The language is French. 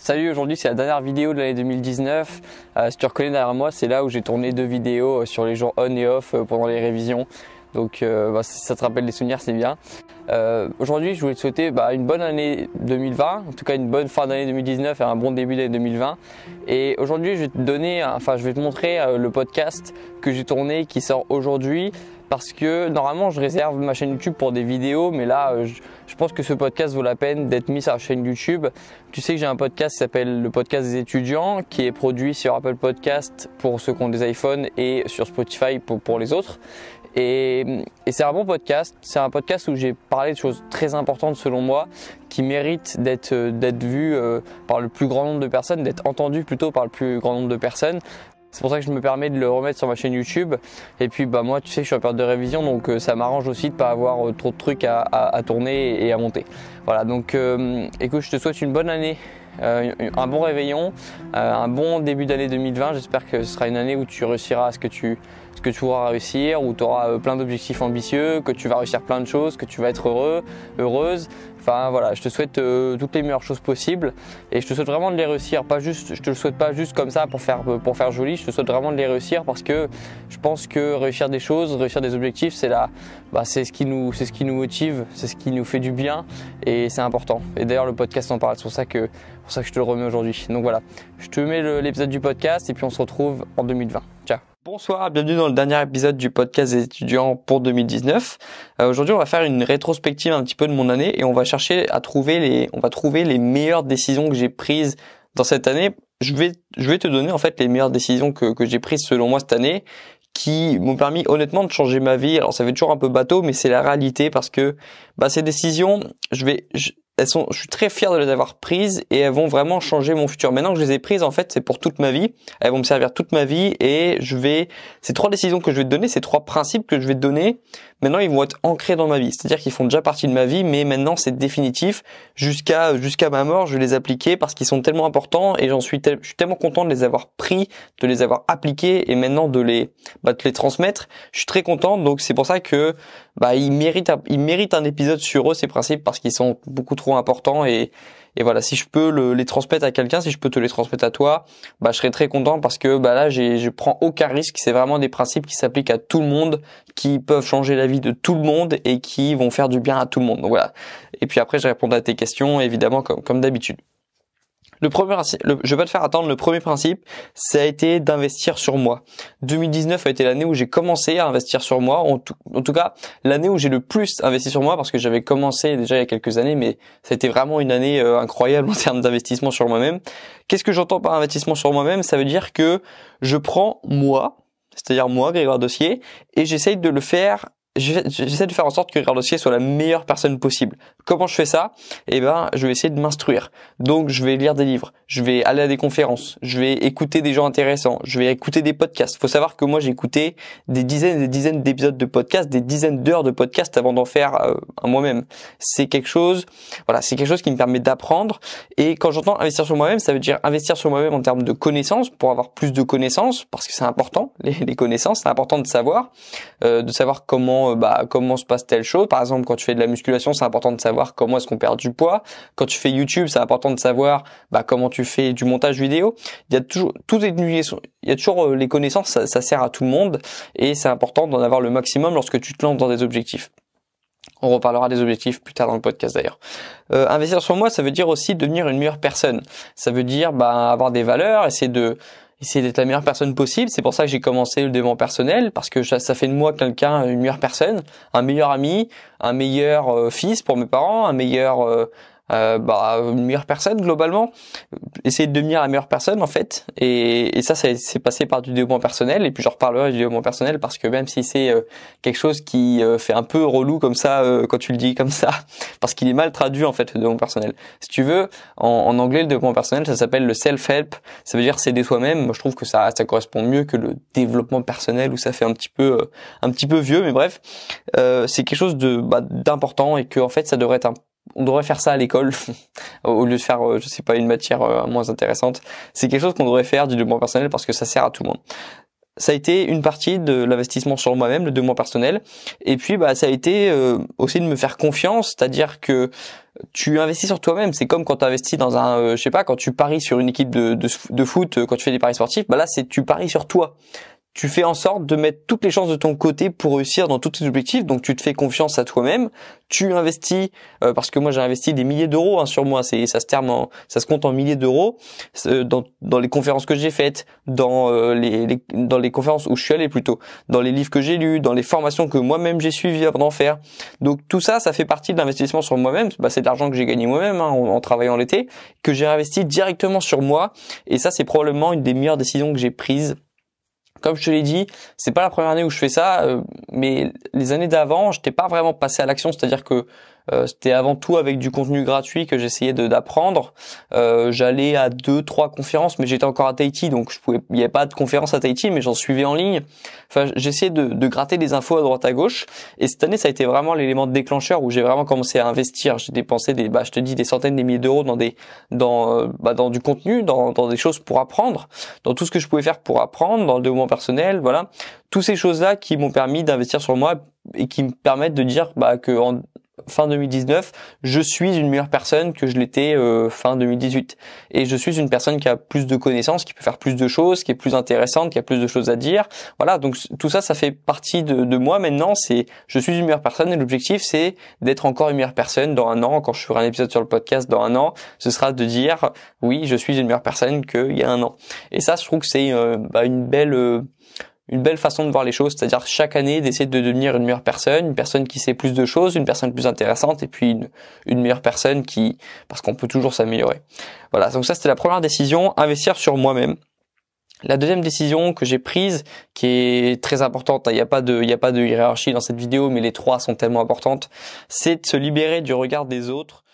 Salut, aujourd'hui c'est la dernière vidéo de l'année 2019. Euh, si tu reconnais derrière moi, c'est là où j'ai tourné deux vidéos euh, sur les jours on et off euh, pendant les révisions. Donc bah, si ça te rappelle des souvenirs, c'est bien. aujourd'hui, je voulais te souhaiter bah, une bonne année 2020, en tout cas une bonne fin d'année 2019 et un bon début d'année 2020. Et aujourd'hui, je vais te donner, enfin je vais te montrer le podcast que j'ai tourné qui sort aujourd'hui parce que normalement je réserve ma chaîne YouTube pour des vidéos, mais là euh, je, pense que ce podcast vaut la peine d'être mis sur la chaîne YouTube. Tu sais que j'ai un podcast qui s'appelle le podcast des étudiants, qui est produit sur Apple Podcast pour ceux qui ont des iPhones et sur Spotify pour, les autres. Et, et c'est un bon podcast, c'est un podcast où j'ai parlé de choses très importantes selon moi, qui méritent d'être euh, vues euh, par le plus grand nombre de personnes, d'être entendues plutôt par le plus grand nombre de personnes. C'est pour ça que je me permets de le remettre sur ma chaîne YouTube. Et puis bah moi tu sais je suis en période de révision donc euh, ça m'arrange aussi de pas avoir euh, trop de trucs à, tourner et à monter. Voilà donc euh, écoute je te souhaite une bonne année. un bon réveillon, un bon début d'année 2020. J'espère que ce sera une année où tu réussiras ce que tu, ce que tu pourras réussir, où tu auras plein d'objectifs ambitieux, que tu vas réussir plein de choses, que tu vas être heureux, heureuse, Enfin voilà, je te souhaite euh, toutes les meilleures choses possibles et je te souhaite vraiment de les réussir. Pas juste, je te le souhaite pas juste comme ça pour faire euh, pour faire joli. Je te souhaite vraiment de les réussir parce que je pense que réussir des choses, réussir des objectifs, c'est là, bah, c'est ce qui nous c'est ce qui nous motive, c'est ce qui nous fait du bien et c'est important. Et d'ailleurs le podcast en parle, c'est pour ça pour ça que je te le remets aujourd'hui. Donc voilà, je te mets l'épisode du podcast et puis on se retrouve en 2020. Ciao. Bonsoir, bienvenue dans le dernier épisode du podcast des étudiants pour 2019. Euh, aujourd'hui, on va faire une rétrospective un petit peu de mon année et on va chercher à trouver les, on va trouver les meilleures décisions que j'ai prises dans cette année. Je vais, je vais te donner en fait les meilleures décisions que, que j'ai prises selon moi cette année qui m'ont permis honnêtement de changer ma vie. Alors ça fait toujours un peu bateau, mais c'est la réalité parce que bah, ces décisions, je vais, elles sont, je suis très fier de les avoir prises et elles vont vraiment changer mon futur. Maintenant que je les ai prises, en fait, c'est pour toute ma vie. Elles vont me servir toute ma vie et je vais, ces trois décisions que je vais te donner, ces trois principes que je vais te donner, maintenant ils vont être ancrés dans ma vie. C'est-à-dire qu'ils font déjà partie de ma vie, mais maintenant c'est définitif. Jusqu'à, jusqu'à ma mort, je vais les appliquer parce qu'ils sont tellement importants et j'en suis, je suis tellement content de les avoir pris, de les avoir appliqués et maintenant de les, bah, de les transmettre. Je suis très content. Donc c'est pour ça que, bah, ils méritent, ils méritent un épisode sur eux, ces principes parce qu'ils sont beaucoup trop et, voilà, si je peux les transmettre à quelqu'un, si je peux te les transmettre à toi, bah, je serais très content parce que bah, là, je prends aucun risque. C'est vraiment des principes qui s'appliquent à tout le monde, qui peuvent changer la vie de tout le monde et qui vont faire du bien à tout le monde. voilà. Et puis après, je réponds à tes questions, évidemment, comme, comme d'habitude. Le premier, je vais pas te faire attendre. Le premier principe, ça a été d'investir sur moi. 2019 a été l'année où j'ai commencé à investir sur moi. En tout, cas, l'année où j'ai le plus investi sur moi parce que j'avais commencé déjà il y a quelques années, mais ça a été vraiment une année euh, incroyable en termes d'investissement sur moi-même. Qu'est-ce que j'entends par investissement sur moi-même Ça veut dire que je prends moi, c'est-à-dire moi, Grégoire Dossier, et j'essaye de le faire j'essaie de faire en sorte que Gérard Dossier soit la meilleure personne possible. Comment je fais ça Eh ben, je vais essayer de m'instruire. Donc, je vais lire des livres, je vais aller à des conférences, je vais écouter des gens intéressants, je vais écouter des podcasts. Faut savoir que moi, j'ai écouté des dizaines et des dizaines d'épisodes de podcasts, des dizaines d'heures de podcasts avant d'en faire euh, moi-même. C'est quelque chose, voilà, c'est quelque chose qui me permet d'apprendre. Et quand j'entends investir sur moi-même, ça veut dire investir sur moi-même en termes de connaissances pour avoir plus de connaissances, parce que c'est important les, les connaissances, c'est important de savoir, euh, de savoir comment comment euh, bah comment se passe telle chose. Par exemple, quand tu fais de la musculation, c'est important de savoir comment est-ce qu'on perd du poids. Quand tu fais YouTube, c'est important de savoir bah, comment tu fais du montage vidéo. Il y a toujours tout est il y a toujours euh, les connaissances, ça, sert à tout le monde et c'est important d'en avoir le maximum lorsque tu te lances dans des objectifs. On reparlera des objectifs plus tard dans le podcast d'ailleurs. Euh, investir sur moi, ça veut dire aussi devenir une meilleure personne. Ça veut dire bah, avoir des valeurs, essayer de essayer d'être la meilleure personne possible. C'est pour ça que j'ai commencé le développement personnel, parce que ça, fait de moi quelqu'un, une meilleure personne, un meilleur ami, un meilleur euh, fils pour mes parents, un meilleur, euh, euh, bah, une meilleure personne globalement, essayer de devenir la meilleure personne en fait. Et, et ça, ça c'est passé par du développement personnel. Et puis je reparlerai du développement personnel parce que même si c'est euh, quelque chose qui euh, fait un peu relou comme ça euh, quand tu le dis comme ça, parce qu'il est mal traduit en fait le développement personnel. Si tu veux, en, en anglais le développement personnel, ça s'appelle le self-help. Ça veut dire s'aider soi-même. Moi, je trouve que ça, ça correspond mieux que le développement personnel où ça fait un petit peu, un petit peu vieux. Mais bref, c'est quelque chose de bah, d'important et que en fait ça devrait être un on devrait faire ça à l'école au lieu de faire euh, je sais pas une matière euh, moins intéressante. C'est quelque chose qu'on devrait faire du développement personnel parce que ça sert à tout le monde. Ça a été une partie de l'investissement sur moi-même, le développement personnel, et puis bah ça a été euh, aussi de me faire confiance, c'est-à-dire que tu investis sur toi-même. C'est comme quand tu investis dans un, je sais pas, quand tu paries sur une équipe de, de, foot, quand tu fais des paris sportifs, bah là c'est tu paries sur toi tu fais en sorte de mettre toutes les chances de ton côté pour réussir dans tous tes objectifs. Donc tu te fais confiance à toi-même, tu investis euh, parce que moi j'ai investi des milliers d'euros hein, sur moi. C'est ça se ça se compte en milliers d'euros euh, dans, les conférences que j'ai faites, dans euh, les, dans les conférences où je suis allé plutôt, dans les livres que j'ai lus, dans les formations que moi-même j'ai suivies avant d'en faire. Donc tout ça, ça fait partie de l'investissement sur moi-même. Bah, c'est de l'argent que j'ai gagné moi-même hein, en travaillant l'été, que j'ai investi directement sur moi. Et ça, c'est probablement une des meilleures décisions que j'ai prises comme je te l'ai dit, c'est pas la première année où je fais ça, euh, mais les années d'avant, je n'étais pas vraiment passé à l'action, c'est-à-dire que euh, c'était avant tout avec du contenu gratuit que j'essayais d'apprendre. Euh, J'allais à deux, trois conférences, mais j'étais encore à Tahiti, donc je pouvais, il n'y avait pas de conférence à Tahiti, mais j'en suivais en ligne. Enfin, j'essayais de, de, gratter des infos à droite à gauche. Et cette année, ça a été vraiment l'élément déclencheur où j'ai vraiment commencé à investir. J'ai dépensé des, bah, je te dis, des centaines, des milliers d'euros dans des, dans, euh, bah, dans du contenu, dans, des choses pour apprendre, dans tout ce que je pouvais faire pour apprendre, dans le personnel, voilà, toutes ces choses là qui m'ont permis d'investir sur moi et qui me permettent de dire bah, que en, fin 2019, je suis une meilleure personne que je l'étais euh, fin 2018. Et je suis une personne qui a plus de connaissances, qui peut faire plus de choses, qui est plus intéressante, qui a plus de choses à dire. Voilà, donc tout ça, ça fait partie de, moi maintenant. C'est je suis une meilleure personne et l'objectif, c'est d'être encore une meilleure personne dans un an. Quand je ferai un épisode sur le podcast dans un an, ce sera de dire oui, je suis une meilleure personne qu'il y a un an. Et ça, je trouve que c'est euh, bah, une belle euh, une belle façon de voir les choses, c'est-à-dire chaque année d'essayer de devenir une meilleure personne, une personne qui sait plus de choses, une personne plus intéressante et puis une, meilleure personne qui parce qu'on peut toujours s'améliorer. Voilà, donc ça c'était la première décision, investir sur moi-même. La deuxième décision que j'ai prise, qui est très importante, hein, il n'y a pas de, a pas de hiérarchie dans cette vidéo, mais les trois sont tellement importantes, c'est de se libérer du regard des autres